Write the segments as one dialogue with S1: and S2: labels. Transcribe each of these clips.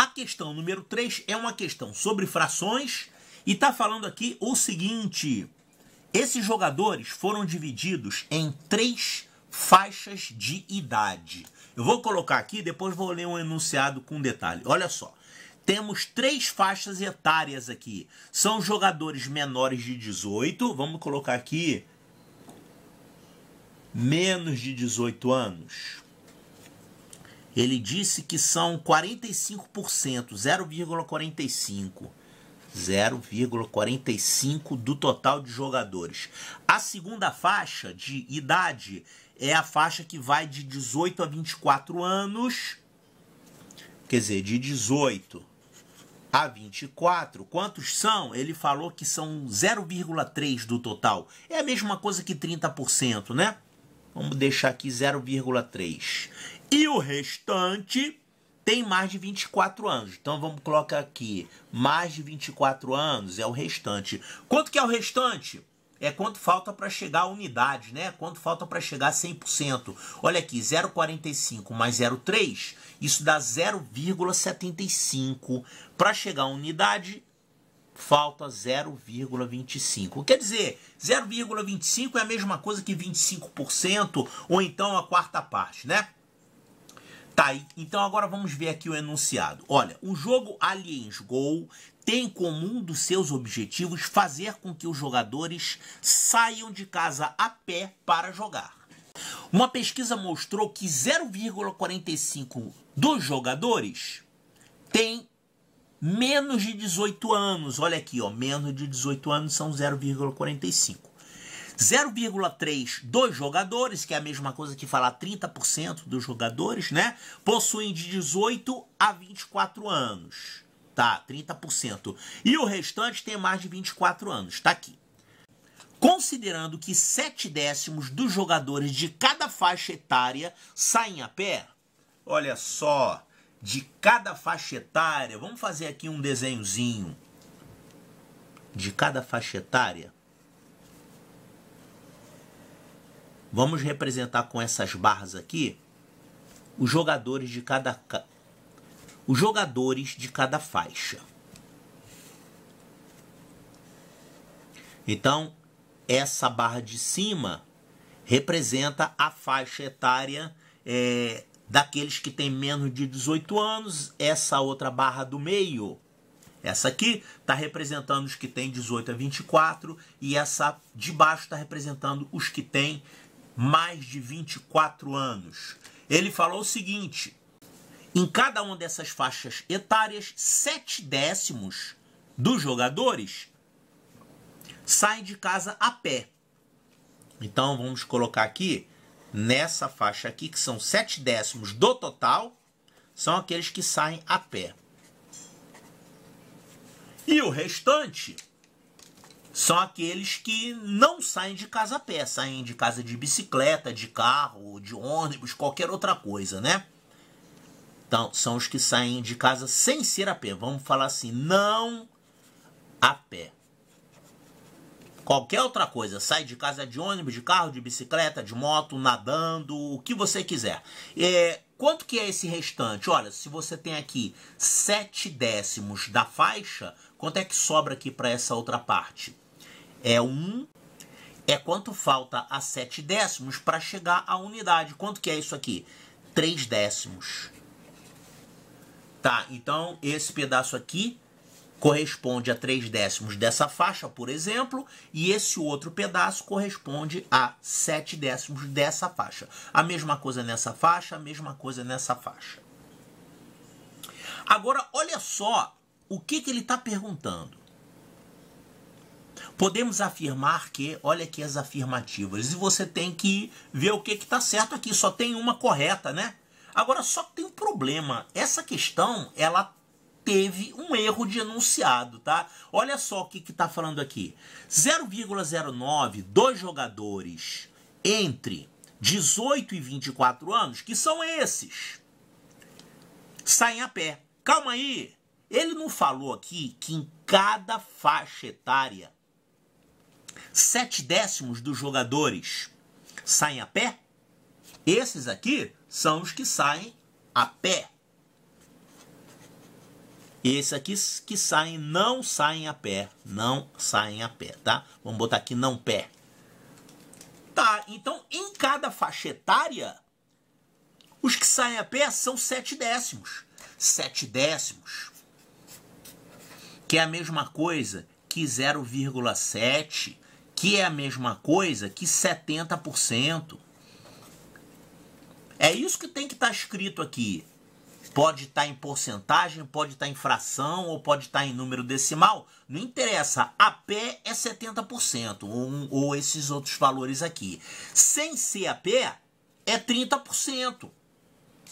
S1: A questão número 3 é uma questão sobre frações e está falando aqui o seguinte: esses jogadores foram divididos em três faixas de idade. Eu vou colocar aqui, depois vou ler um enunciado com detalhe. Olha só. Temos três faixas etárias aqui. São jogadores menores de 18. Vamos colocar aqui menos de 18 anos. Ele disse que são 45%, 0,45. 0,45 do total de jogadores. A segunda faixa de idade é a faixa que vai de 18 a 24 anos. Quer dizer, de 18 a 24, quantos são? Ele falou que são 0,3 do total. É a mesma coisa que 30%, né? Vamos deixar aqui 0,3. E o restante tem mais de 24 anos. Então vamos colocar aqui, mais de 24 anos é o restante. Quanto que é o restante? É quanto falta para chegar à unidade, né? Quanto falta para chegar a 100%. Olha aqui, 0,45 mais 0,3, isso dá 0,75. Para chegar à unidade, falta 0,25. Quer dizer, 0,25 é a mesma coisa que 25% ou então a quarta parte, né? Tá aí. Então agora vamos ver aqui o enunciado. Olha, o jogo Aliens Go tem como um dos seus objetivos fazer com que os jogadores saiam de casa a pé para jogar. Uma pesquisa mostrou que 0,45 dos jogadores tem menos de 18 anos, olha aqui, ó, menos de 18 anos são 0,45. 0,3 dos jogadores, que é a mesma coisa que falar 30% dos jogadores, né? Possuem de 18 a 24 anos, tá? 30%. E o restante tem mais de 24 anos, tá aqui. Considerando que 7 décimos dos jogadores de cada faixa etária saem a pé, olha só, de cada faixa etária. Vamos fazer aqui um desenhozinho de cada faixa etária. Vamos representar com essas barras aqui os jogadores de cada os jogadores de cada faixa. Então, essa barra de cima representa a faixa etária é, daqueles que têm menos de 18 anos, essa outra barra do meio, essa aqui está representando os que têm 18 a 24 e essa de baixo está representando os que têm mais de 24 anos. Ele falou o seguinte: em cada uma dessas faixas etárias, 7 décimos dos jogadores saem de casa a pé. Então vamos colocar aqui nessa faixa aqui, que são 7 décimos do total, são aqueles que saem a pé. E o restante são aqueles que não saem de casa a pé, saem de casa de bicicleta, de carro, de ônibus, qualquer outra coisa, né? Então, são os que saem de casa sem ser a pé. Vamos falar assim, não a pé qualquer outra coisa. Sai de casa de ônibus, de carro, de bicicleta, de moto, nadando, o que você quiser. É, quanto que é esse restante? Olha, se você tem aqui 7 décimos da faixa, quanto é que sobra aqui para essa outra parte? É 1. Um, é quanto falta a 7 décimos para chegar à unidade. Quanto que é isso aqui? 3 décimos. Tá, então esse pedaço aqui corresponde a 3 décimos dessa faixa, por exemplo, e esse outro pedaço corresponde a 7 décimos dessa faixa. A mesma coisa nessa faixa, a mesma coisa nessa faixa. Agora, olha só o que, que ele está perguntando. Podemos afirmar que, olha aqui as afirmativas, e você tem que ver o que está certo aqui, só tem uma correta, né? Agora, só tem um problema, essa questão, ela teve um erro de enunciado, tá? Olha só o que está falando aqui. 0,09, dois jogadores entre 18 e 24 anos, que são esses, saem a pé. Calma aí, ele não falou aqui que em cada faixa etária, sete décimos dos jogadores saem a pé? Esses aqui são os que saem a pé. Esse esses aqui que saem, não saem a pé. Não saem a pé, tá? Vamos botar aqui não pé. Tá, então em cada faixa etária, os que saem a pé são sete décimos. Sete décimos. Que é a mesma coisa que 0,7, que é a mesma coisa que 70%. É isso que tem que estar tá escrito aqui. Pode estar tá em porcentagem, pode estar tá em fração ou pode estar tá em número decimal, não interessa. A pé é 70% ou, ou esses outros valores aqui. Sem ser a pé é 30%.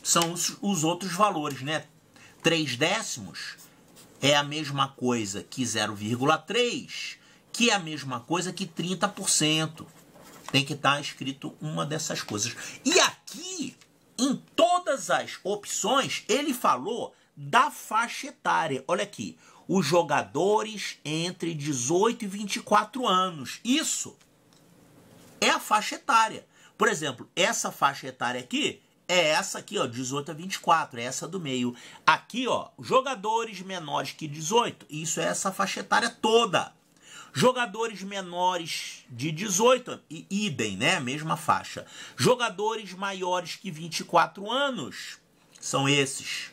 S1: São os, os outros valores, né? 3 décimos é a mesma coisa que 0,3, que é a mesma coisa que 30%. Tem que estar escrito uma dessas coisas. E aqui em todas as opções, ele falou da faixa etária. Olha aqui, os jogadores entre 18 e 24 anos. Isso é a faixa etária. Por exemplo, essa faixa etária aqui é essa aqui, ó, 18 a 24, é essa do meio. Aqui, ó, jogadores menores que 18, isso é essa faixa etária toda. Jogadores menores de 18, e, idem, né? Mesma faixa. Jogadores maiores que 24 anos são esses.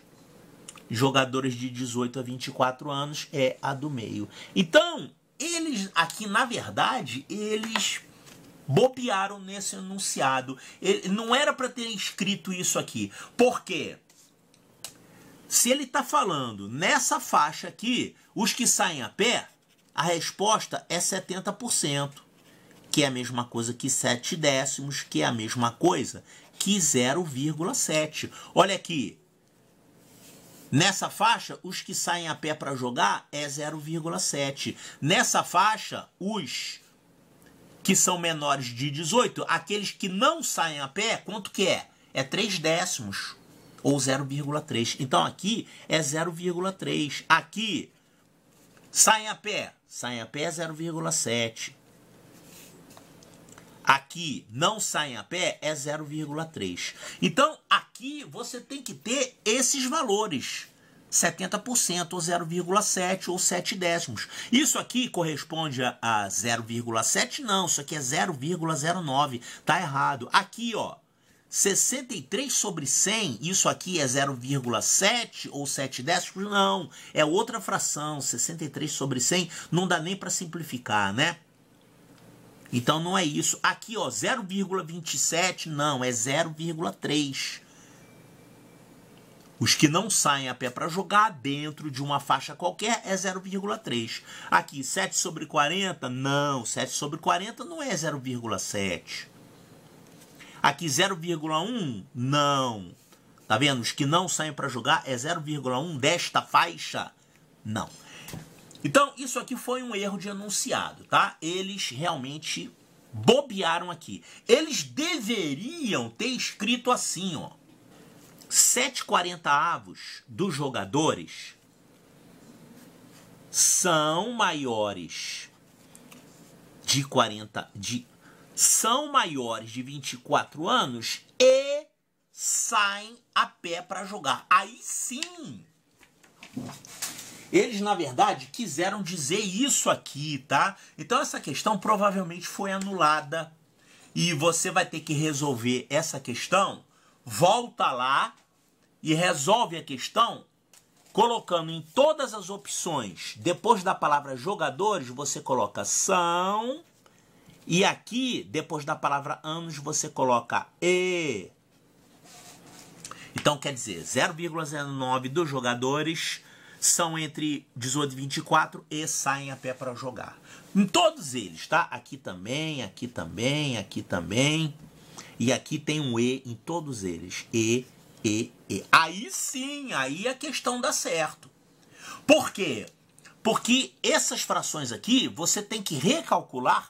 S1: Jogadores de 18 a 24 anos é a do meio. Então, eles aqui, na verdade, eles bobearam nesse enunciado. Ele, não era para ter escrito isso aqui. Por quê? Se ele está falando nessa faixa aqui, os que saem a pé, a resposta é 70%, que é a mesma coisa que 7 décimos, que é a mesma coisa que 0,7. Olha aqui. Nessa faixa, os que saem a pé para jogar é 0,7. Nessa faixa, os que são menores de 18, aqueles que não saem a pé, quanto que é? É 3 décimos ou 0,3. Então aqui é 0,3. Aqui saem a pé sai a pé 0,7. Aqui não sai a pé é 0,3. Então aqui você tem que ter esses valores. 70% ou 0,7 ou 7 décimos. Isso aqui corresponde a 0,7? Não, isso aqui é 0,09. Tá errado. Aqui, ó, 63 sobre 100, isso aqui é 0,7 ou 7 décimos? Não, é outra fração, 63 sobre 100, não dá nem para simplificar, né? Então não é isso. Aqui, ó, 0,27, não, é 0,3. Os que não saem a pé para jogar dentro de uma faixa qualquer é 0,3. Aqui, 7 sobre 40, não, 7 sobre 40 não é 0,7. Aqui 0,1? Não. Tá vendo? Os que não saem para jogar é 0,1 desta faixa? Não. Então, isso aqui foi um erro de anunciado, tá? Eles realmente bobearam aqui. Eles deveriam ter escrito assim, ó. 740 avos dos jogadores são maiores de 40 de são maiores de 24 anos e saem a pé para jogar. Aí sim. Eles, na verdade, quiseram dizer isso aqui, tá? Então essa questão provavelmente foi anulada. E você vai ter que resolver essa questão. Volta lá e resolve a questão colocando em todas as opções, depois da palavra jogadores, você coloca são e aqui, depois da palavra anos, você coloca e. Então quer dizer, 0,09 dos jogadores são entre 18 e 24 e saem a pé para jogar. Em todos eles, tá? Aqui também, aqui também, aqui também. E aqui tem um E em todos eles. E, E, E. Aí sim, aí a questão dá certo. Por quê? Porque essas frações aqui você tem que recalcular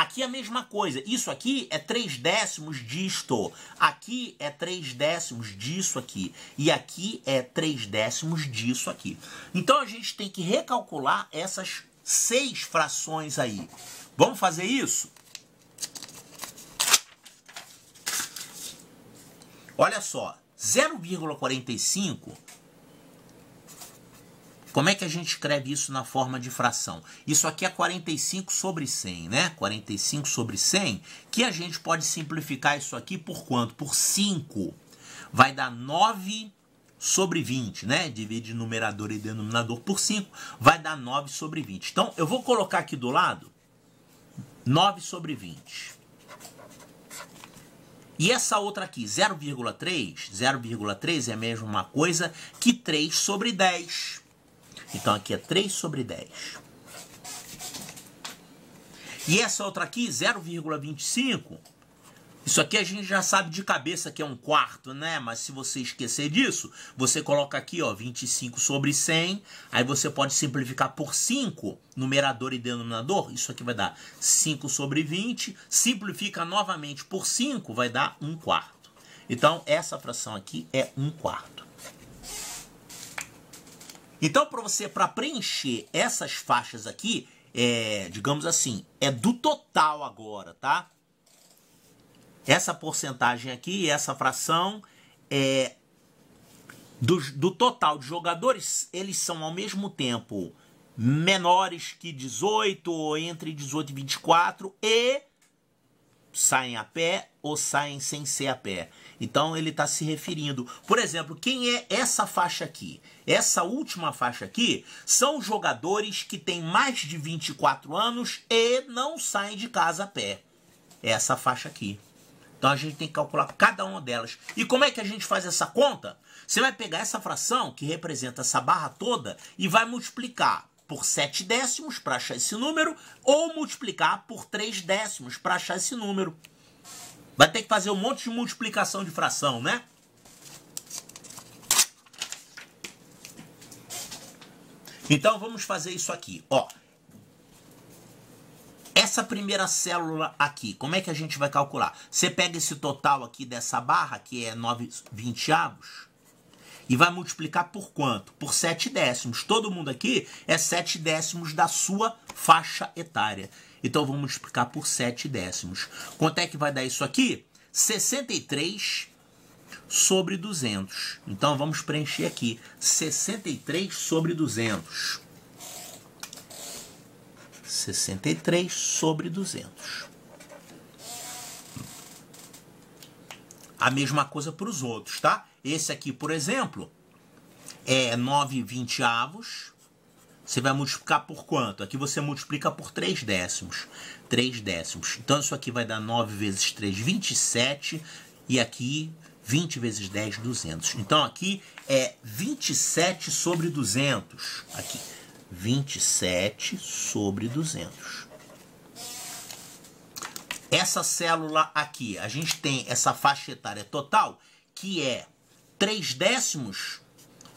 S1: Aqui é a mesma coisa. Isso aqui é 3 décimos disto. Aqui é 3 décimos disso aqui. E aqui é 3 décimos disso aqui. Então a gente tem que recalcular essas seis frações aí. Vamos fazer isso? Olha só, 0,45 como é que a gente escreve isso na forma de fração? Isso aqui é 45 sobre 100, né? 45 sobre 100, que a gente pode simplificar isso aqui por quanto? Por 5. Vai dar 9 sobre 20, né? Divide numerador e denominador por 5, vai dar 9 sobre 20. Então, eu vou colocar aqui do lado 9 sobre 20. E essa outra aqui, 0,3, 0,3 é a mesma coisa que 3 sobre 10. Então aqui é 3 sobre 10. E essa outra aqui, 0,25, isso aqui a gente já sabe de cabeça que é um quarto, né? Mas se você esquecer disso, você coloca aqui, ó, 25 sobre 100. Aí você pode simplificar por 5, numerador e denominador. Isso aqui vai dar 5 sobre 20. Simplifica novamente por 5, vai dar 1 quarto. Então, essa fração aqui é 1 quarto. Então, para você para preencher essas faixas aqui, é, digamos assim, é do total agora, tá? Essa porcentagem aqui, essa fração, é do, do total de jogadores, eles são ao mesmo tempo menores que 18 ou entre 18 e 24 e saem a pé ou saem sem ser a pé. Então ele está se referindo. Por exemplo, quem é essa faixa aqui? Essa última faixa aqui são jogadores que têm mais de 24 anos e não saem de casa a pé. É essa faixa aqui. Então a gente tem que calcular cada uma delas. E como é que a gente faz essa conta? Você vai pegar essa fração que representa essa barra toda e vai multiplicar por 7 décimos para achar esse número, ou multiplicar por 3 décimos para achar esse número. Vai ter que fazer um monte de multiplicação de fração, né? Então vamos fazer isso aqui, ó. Essa primeira célula aqui, como é que a gente vai calcular? Você pega esse total aqui dessa barra, que é 9 20 avos, e vai multiplicar por quanto? Por 7 décimos. Todo mundo aqui é 7 décimos da sua faixa etária. Então vamos multiplicar por 7 décimos. Quanto é que vai dar isso aqui? 63 sobre 200. Então vamos preencher aqui. 63 sobre 200. 63 sobre 200. A mesma coisa para os outros, tá? Esse aqui, por exemplo, é 9 vinteavos. Você vai multiplicar por quanto? Aqui você multiplica por 3 décimos. 3 décimos. Então isso aqui vai dar 9 vezes 3, 27. E aqui 20 vezes 10, 200. Então aqui é 27 sobre 200. Aqui, 27 sobre 200. Essa célula aqui, a gente tem essa faixa etária total, que é 3 décimos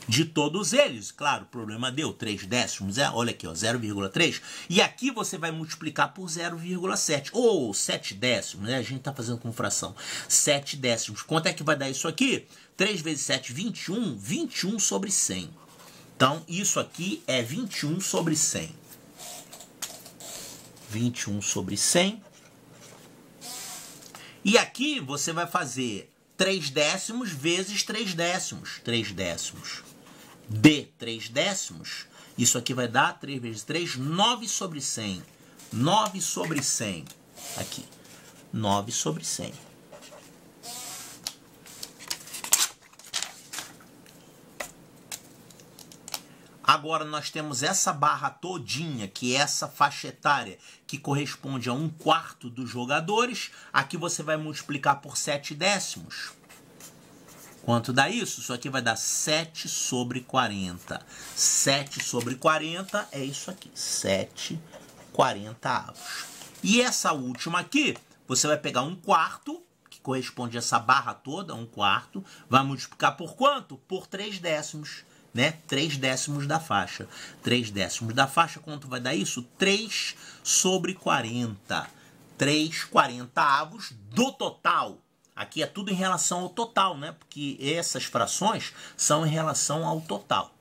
S1: de todos eles. Claro, o problema deu 3 décimos, é, olha aqui, 0,3. E aqui você vai multiplicar por 0,7, ou 7 décimos, né? A gente está fazendo com fração. 7 décimos. Quanto é que vai dar isso aqui? 3 vezes 7, 21. 21 sobre 100. Então, isso aqui é 21 sobre 100. 21 sobre 100. E aqui você vai fazer 3 décimos vezes 3 décimos. 3 décimos. D, 3 décimos. Isso aqui vai dar 3 vezes 3, 9 sobre 100. 9 sobre 100. Aqui. 9 sobre 100. Agora nós temos essa barra todinha, que é essa faixa etária, que corresponde a um quarto dos jogadores. Aqui você vai multiplicar por 7 décimos. Quanto dá isso? Isso aqui vai dar 7 sobre 40. 7 sobre 40 é isso aqui, 7 40 avos. E essa última aqui, você vai pegar um quarto, que corresponde a essa barra toda, um quarto, vai multiplicar por quanto? Por 3 décimos né? 3 décimos da faixa. 3 décimos da faixa, quanto vai dar isso? 3 sobre 40. 3 quarentaavos do total. Aqui é tudo em relação ao total, né? Porque essas frações são em relação ao total.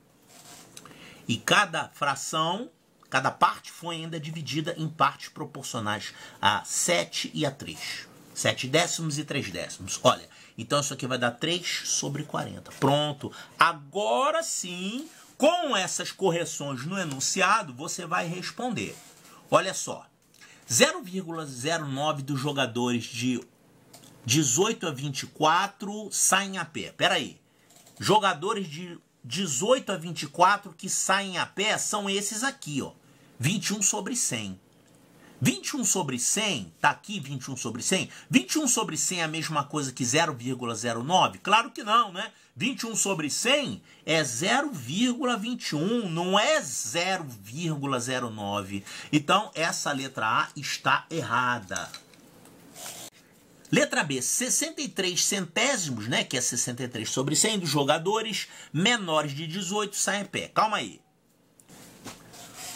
S1: E cada fração, cada parte foi ainda dividida em partes proporcionais a 7 e a 3. 7 décimos e 3 décimos. Olha, então isso aqui vai dar 3 sobre 40. Pronto. Agora sim, com essas correções no enunciado, você vai responder. Olha só. 0,09 dos jogadores de 18 a 24 saem a pé. Pera aí. Jogadores de 18 a 24 que saem a pé são esses aqui, ó. 21 sobre 100. 21 sobre 100, tá aqui 21 sobre 100. 21 sobre 100 é a mesma coisa que 0,09? Claro que não, né? 21 sobre 100 é 0,21, não é 0,09. Então, essa letra A está errada. Letra B, 63 centésimos, né, que é 63 sobre 100 dos jogadores menores de 18 saem em pé. Calma aí.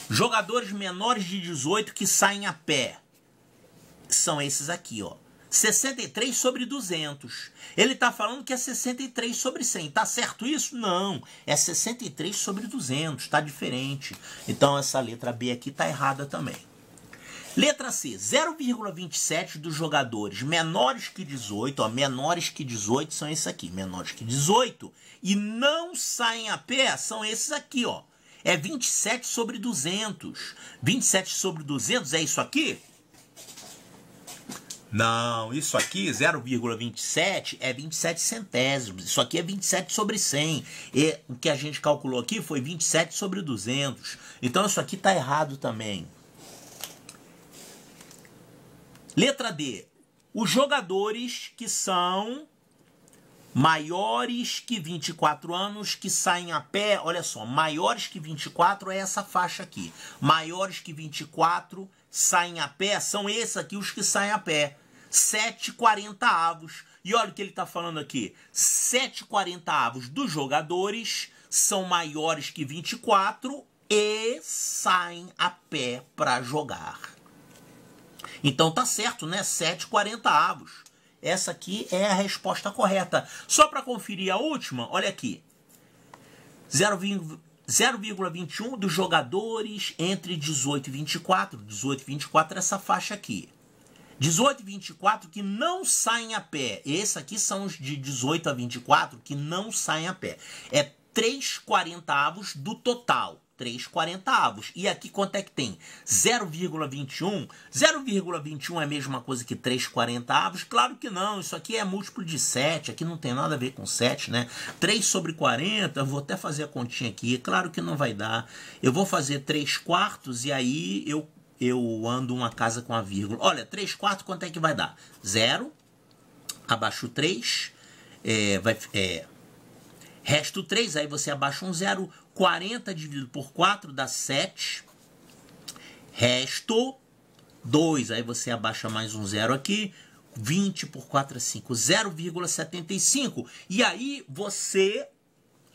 S1: Jogadores menores de 18 que saem a pé. São esses aqui, ó. 63 sobre 200. Ele tá falando que é 63 sobre 100. Tá certo isso? Não. É 63 sobre 200. Tá diferente. Então essa letra B aqui tá errada também. Letra C, 0,27 dos jogadores menores que 18, ó, menores que 18 são esses aqui, menores que 18, e não saem a pé são esses aqui, ó, é 27 sobre 200. 27 sobre 200 é isso aqui? Não, isso aqui, 0,27 é 27 centésimos. Isso aqui é 27 sobre 100. E o que a gente calculou aqui foi 27 sobre 200. Então isso aqui está errado também. Letra D. Os jogadores que são maiores que 24 anos que saem a pé, olha só, maiores que 24 é essa faixa aqui. Maiores que 24 saem a pé, são esses aqui os que saem a pé. 7,40 avos. E olha o que ele está falando aqui. 7,40 avos dos jogadores são maiores que 24 e saem a pé para jogar. Então tá certo, né? 7,40 avos. Essa aqui é a resposta correta. Só para conferir a última, olha aqui. 0,21 dos jogadores entre 18 e 24. 18 e 24 é essa faixa aqui. 18 e 24 que não saem a pé. Esse aqui são os de 18 a 24 que não saem a pé. É 3 quarentavos do total. 3 quarentavos. E aqui quanto é que tem? 0,21? 0,21 é a mesma coisa que 3 quarentavos? Claro que não, isso aqui é múltiplo de 7, aqui não tem nada a ver com 7, né? 3 sobre 40, vou até fazer a continha aqui, claro que não vai dar. Eu vou fazer 3 quartos e aí eu, eu ando uma casa com a vírgula. Olha, 3 quartos quanto é que vai dar? 0, abaixo 3, é, vai... É, Resto 3, aí você abaixa um zero, 40 dividido por 4 dá 7. Resto 2. Aí você abaixa mais um zero aqui. 20 por 4 é 5. 0,75. E aí você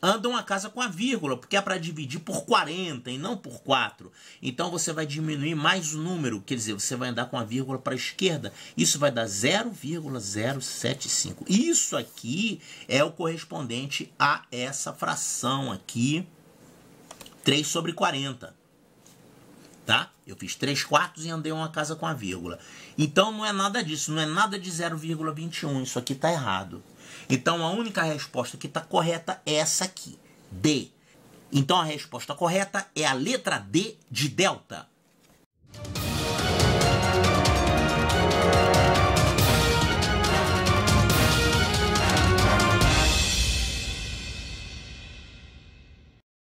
S1: anda uma casa com a vírgula, porque é para dividir por 40 e não por 4. Então você vai diminuir mais o número, quer dizer, você vai andar com a vírgula para a esquerda. Isso vai dar 0,075. Isso aqui é o correspondente a essa fração aqui. 3 sobre 40. Tá? Eu fiz 3 quartos e andei uma casa com a vírgula. Então não é nada disso, não é nada de 0,21. Isso aqui está errado. Então a única resposta que está correta é essa aqui: D. Então a resposta correta é a letra D de delta.